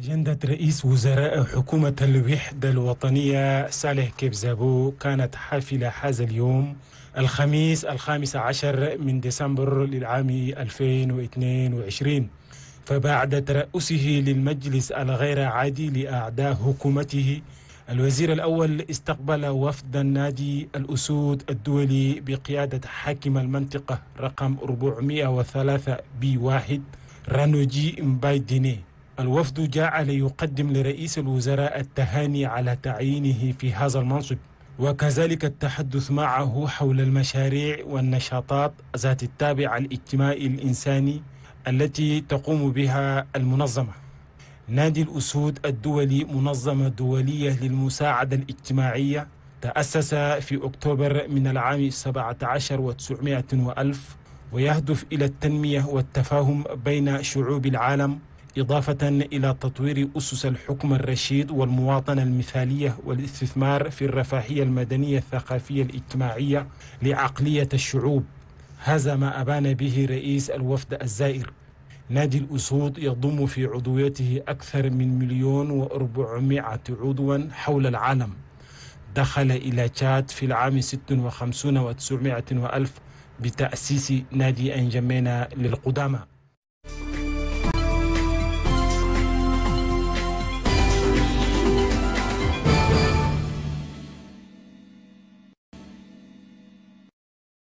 أجندة رئيس وزراء حكومة الوحدة الوطنية صالح كيبزابو كانت حافلة هذا اليوم الخميس الخامس عشر من ديسمبر للعام 2022 فبعد ترأسه للمجلس الغير عادي لأعداء حكومته الوزير الأول استقبل وفد النادي الأسود الدولي بقيادة حاكم المنطقة رقم 403 بي 1 رانوجي مبايديني الوفد جاء ليقدم لرئيس الوزراء التهاني على تعيينه في هذا المنصب وكذلك التحدث معه حول المشاريع والنشاطات ذات التابع الاجتماعي الإنساني التي تقوم بها المنظمة نادي الأسود الدولي منظمة دولية للمساعدة الاجتماعية تأسس في أكتوبر من العام 17 وتسعمائة وألف ويهدف إلى التنمية والتفاهم بين شعوب العالم إضافة إلى تطوير أسس الحكم الرشيد والمواطنة المثالية والاستثمار في الرفاهية المدنية الثقافية الاجتماعية لعقلية الشعوب هذا ما أبان به رئيس الوفد الزائر نادي الأسود يضم في عضويته أكثر من مليون وأربعمائة عضوا حول العالم دخل إلى تشاد في العام 56 و900 وألف بتأسيس نادي أنجمينا للقدامى